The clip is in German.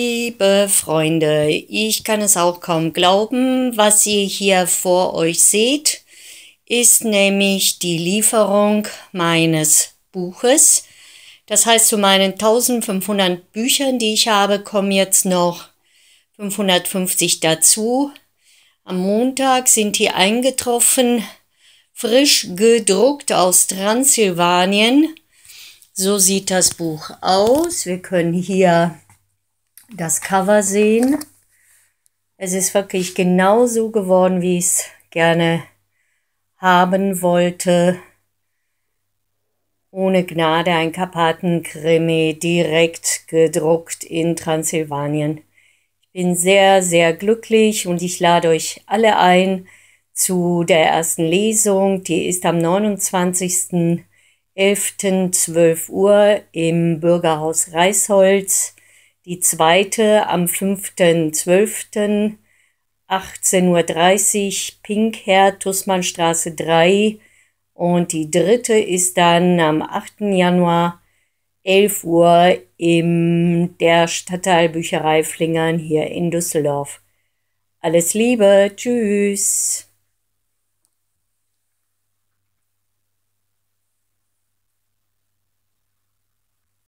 Liebe Freunde, ich kann es auch kaum glauben, was ihr hier vor euch seht, ist nämlich die Lieferung meines Buches. Das heißt, zu meinen 1500 Büchern, die ich habe, kommen jetzt noch 550 dazu. Am Montag sind die eingetroffen, frisch gedruckt aus Transsilvanien. So sieht das Buch aus. Wir können hier das Cover sehen. Es ist wirklich genau so geworden, wie ich es gerne haben wollte. Ohne Gnade ein Karpatenkrimi direkt gedruckt in Transsilvanien. Ich bin sehr, sehr glücklich und ich lade euch alle ein zu der ersten Lesung. Die ist am 29.11.12 Uhr im Bürgerhaus Reisholz die zweite am 5.12. 18.30 Uhr Pinkher, Tussmannstraße 3 und die dritte ist dann am 8. Januar 11 Uhr in der Stadtteilbücherei Flingern hier in Düsseldorf. Alles Liebe, tschüss.